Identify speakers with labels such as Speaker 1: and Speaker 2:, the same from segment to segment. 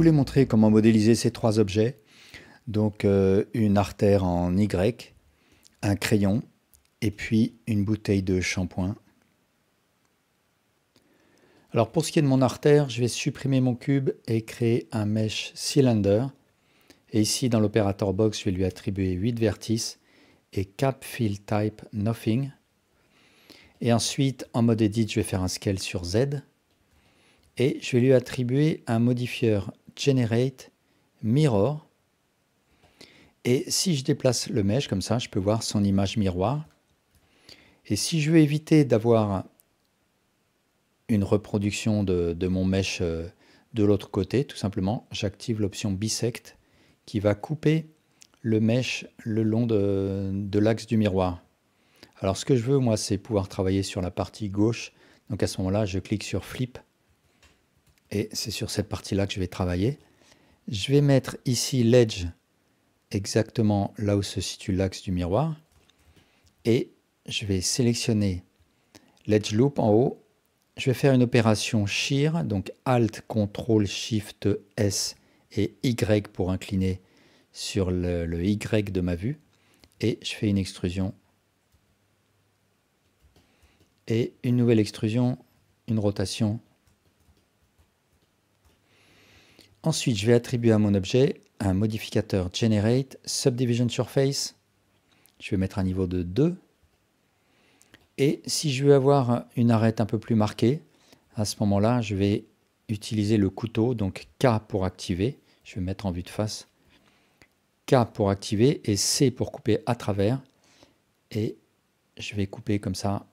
Speaker 1: voulais montrer comment modéliser ces trois objets. Donc euh, une artère en Y, un crayon et puis une bouteille de shampoing. Alors pour ce qui est de mon artère, je vais supprimer mon cube et créer un mesh cylinder. Et ici dans l'opérateur box, je vais lui attribuer 8 vertices et cap fill type nothing. Et ensuite en mode edit, je vais faire un scale sur Z et je vais lui attribuer un modifieur Generate Mirror. Et si je déplace le mesh comme ça, je peux voir son image miroir. Et si je veux éviter d'avoir une reproduction de, mon mesh euh, de l'autre côté, tout simplement, j'active l'option Bisect qui va couper le mesh le long de, de l'axe du miroir. Alors ce que je veux, moi, c'est pouvoir travailler sur la partie gauche. Donc à ce moment-là, je clique sur Flip et c'est sur cette partie-là que je vais travailler. Je vais mettre ici l'edge exactement là où se situe l'axe du miroir et je vais sélectionner l'edge loop en haut. Je vais faire une opération shear, donc Alt, Ctrl, Shift, S et Y pour incliner sur le, le Y de ma vue et je fais une extrusion et une nouvelle extrusion, une rotation Ensuite, je vais attribuer à mon objet un modificateur Generate Subdivision Surface. Je vais mettre un niveau de 2. Et si je veux avoir une arête un peu plus marquée, à ce moment-là, je vais utiliser le couteau, donc K pour activer. Je vais mettre en vue de face. K pour activer et C pour couper à travers. Et je vais couper comme ça,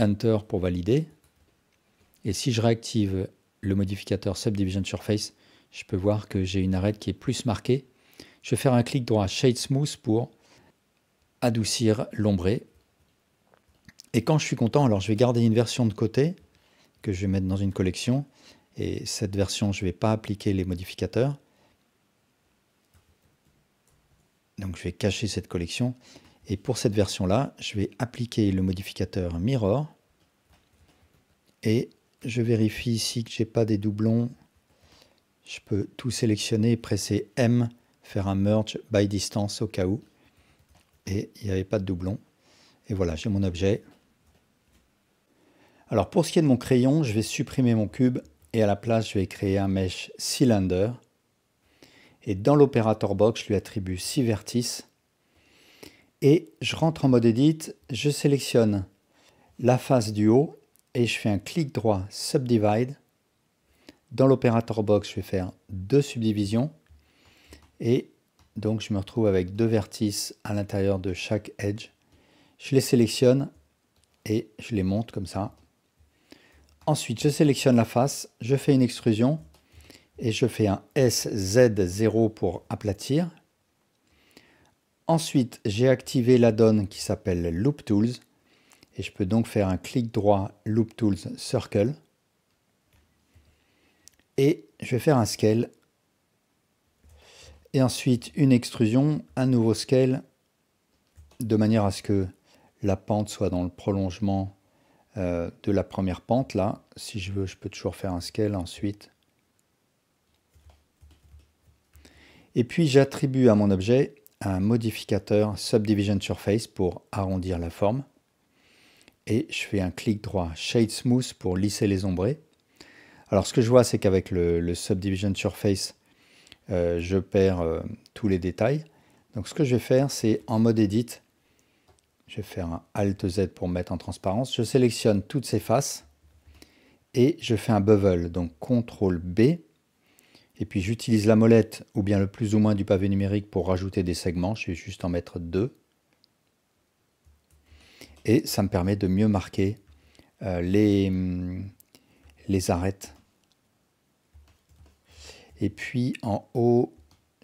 Speaker 1: Enter pour valider. Et si je réactive le modificateur Subdivision Surface, je peux voir que j'ai une arête qui est plus marquée. Je vais faire un clic droit Shade Smooth pour adoucir l'ombré. Et quand je suis content, alors je vais garder une version de côté que je vais mettre dans une collection. Et cette version, je ne vais pas appliquer les modificateurs. Donc je vais cacher cette collection. Et pour cette version-là, je vais appliquer le modificateur Mirror. Et je vérifie ici que je n'ai pas des doublons je peux tout sélectionner, presser M, faire un merge by distance au cas où. Et il n'y avait pas de doublon. Et voilà, j'ai mon objet. Alors pour ce qui est de mon crayon, je vais supprimer mon cube et à la place, je vais créer un mesh cylinder. Et dans l'opérateur box, je lui attribue 6 vertices. Et je rentre en mode edit, je sélectionne la face du haut et je fais un clic droit subdivide dans l'opérateur box, je vais faire deux subdivisions. Et donc, je me retrouve avec deux vertices à l'intérieur de chaque edge. Je les sélectionne et je les monte comme ça. Ensuite, je sélectionne la face, je fais une extrusion et je fais un SZ0 pour aplatir. Ensuite, j'ai activé la donne qui s'appelle Loop Tools et je peux donc faire un clic droit Loop Tools Circle et je vais faire un scale. Et ensuite une extrusion, un nouveau scale, de manière à ce que la pente soit dans le prolongement euh, de la première pente là. Si je veux, je peux toujours faire un scale ensuite. Et puis j'attribue à mon objet un modificateur Subdivision Surface pour arrondir la forme. Et je fais un clic droit Shade Smooth pour lisser les ombres alors ce que je vois, c'est qu'avec le, Subdivision Surface, euh, je perds euh, tous les détails. Donc ce que je vais faire, c'est en mode Edit, je vais faire un Alt Z pour mettre en transparence, je sélectionne toutes ces faces et je fais un bevel, donc CTRL B, et puis j'utilise la molette ou bien le plus ou moins du pavé numérique pour rajouter des segments, je vais juste en mettre deux. Et ça me permet de mieux marquer euh, les, hum, les arêtes et puis en haut,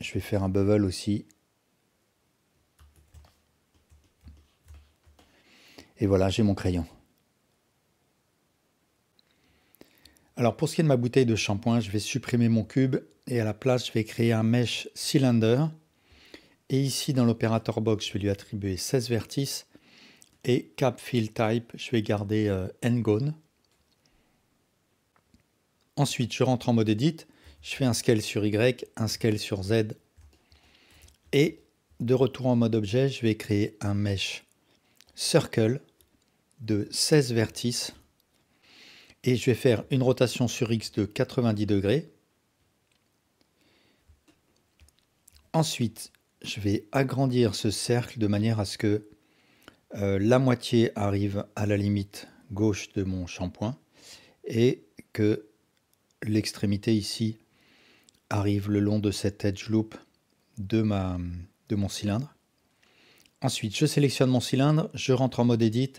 Speaker 1: je vais faire un bevel aussi. Et voilà, j'ai mon crayon. Alors pour ce qui est de ma bouteille de shampoing, je vais supprimer mon cube et à la place, je vais créer un mesh cylinder. Et ici, dans l'opérateur box, je vais lui attribuer 16 vertices. Et cap fill type, je vais garder euh, ngone. Ensuite, je rentre en mode edit je fais un scale sur Y, un scale sur Z. Et de retour en mode objet, je vais créer un mesh circle de 16 vertices. Et je vais faire une rotation sur X de 90 degrés. Ensuite, je vais agrandir ce cercle de manière à ce que euh, la moitié arrive à la limite gauche de mon shampoing et que l'extrémité ici arrive le long de cette edge loop de, ma, de mon cylindre. Ensuite, je sélectionne mon cylindre, je rentre en mode edit,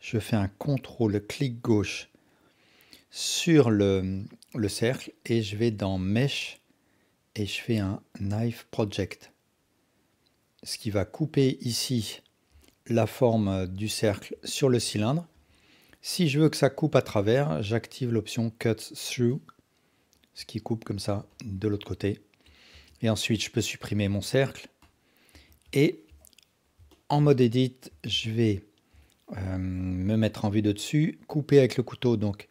Speaker 1: je fais un contrôle clic gauche sur le, le cercle et je vais dans Mesh et je fais un Knife Project. Ce qui va couper ici la forme du cercle sur le cylindre. Si je veux que ça coupe à travers, j'active l'option Cut Through ce qui coupe comme ça de l'autre côté. Et ensuite, je peux supprimer mon cercle. Et en mode edit, je vais euh, me mettre en vue de dessus, couper avec le couteau, donc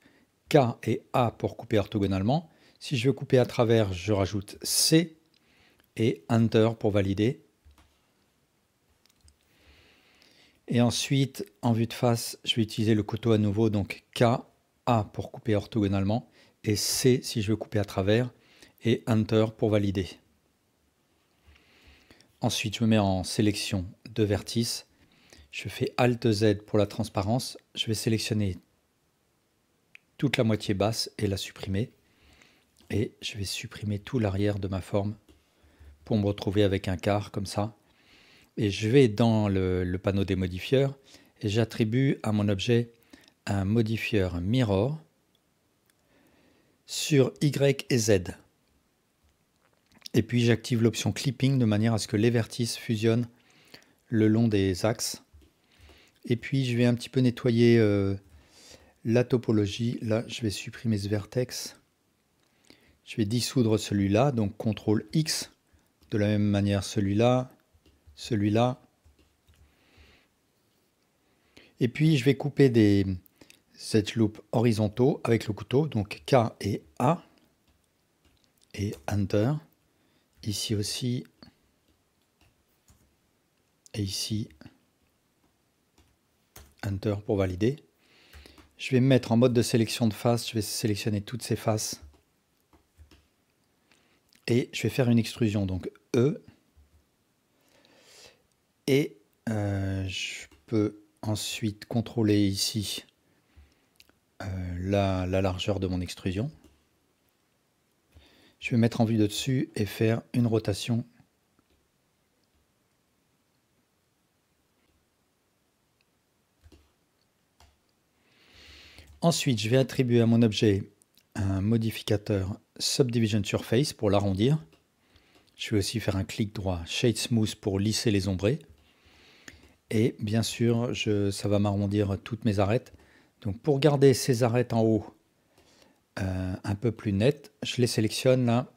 Speaker 1: K et A pour couper orthogonalement. Si je veux couper à travers, je rajoute C et Enter pour valider. Et ensuite, en vue de face, je vais utiliser le couteau à nouveau, donc K, A pour couper orthogonalement et C si je veux couper à travers, et Enter pour valider. Ensuite, je me mets en sélection de vertices. Je fais Alt Z pour la transparence. Je vais sélectionner toute la moitié basse et la supprimer. Et je vais supprimer tout l'arrière de ma forme pour me retrouver avec un quart comme ça. Et je vais dans le, le panneau des modifieurs et j'attribue à mon objet un modifieur mirror sur Y et Z. Et puis j'active l'option clipping de manière à ce que les vertices fusionnent le long des axes. Et puis je vais un petit peu nettoyer euh, la topologie. Là, je vais supprimer ce vertex. Je vais dissoudre celui-là, donc CTRL X. De la même manière, celui-là, celui-là. Et puis je vais couper des, cette loupe horizontaux avec le couteau, donc K et A, et Enter. Ici aussi, et ici, Enter pour valider. Je vais me mettre en mode de sélection de face, je vais sélectionner toutes ces faces. Et je vais faire une extrusion, donc E. Et euh, je peux ensuite contrôler ici euh, la, largeur de mon extrusion. Je vais mettre en vue de dessus et faire une rotation Ensuite, je vais attribuer à mon objet un modificateur Subdivision Surface pour l'arrondir. Je vais aussi faire un clic droit Shade Smooth pour lisser les ombrés. Et bien sûr, ça va m'arrondir toutes mes arêtes. Donc pour garder ces arêtes en haut euh, un peu plus nettes, je les sélectionne là.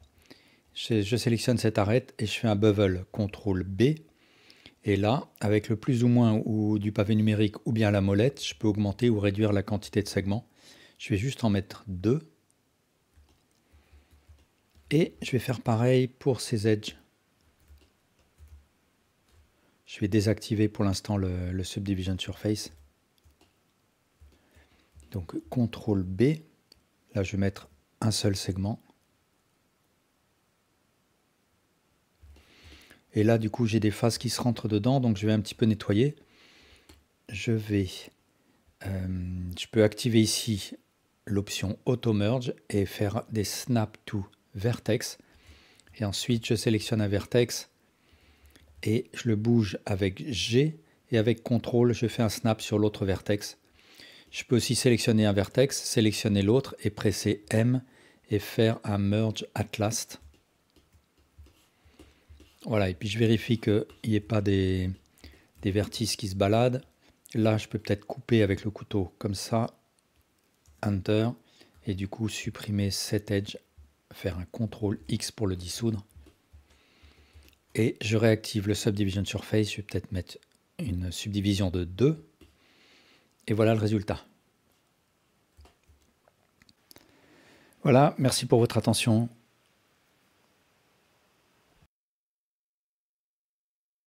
Speaker 1: Je, sélectionne cette arête et je fais un bevel CTRL B. Et là, avec le plus ou moins ou du pavé numérique ou bien la molette, je peux augmenter ou réduire la quantité de segments. Je vais juste en mettre deux. Et je vais faire pareil pour ces edges. Je vais désactiver pour l'instant le Subdivision Surface. Donc CTRL B, là je vais mettre un seul segment. Et là du coup j'ai des faces qui se rentrent dedans, donc je vais un petit peu nettoyer. Je vais, euh, je peux activer ici l'option Auto Merge et faire des Snap to Vertex. Et ensuite je sélectionne un vertex et je le bouge avec G et avec CTRL je fais un snap sur l'autre vertex je peux aussi sélectionner un vertex, sélectionner l'autre et presser M et faire un merge at last. Voilà, et puis je vérifie qu'il n'y ait pas des, des vertices qui se baladent. Là, je peux peut-être couper avec le couteau comme ça, Enter, et du coup supprimer cet edge, faire un CTRL X pour le dissoudre. Et je réactive le Subdivision Surface, je vais peut-être mettre une subdivision de 2, et voilà le résultat. Voilà, merci pour votre attention.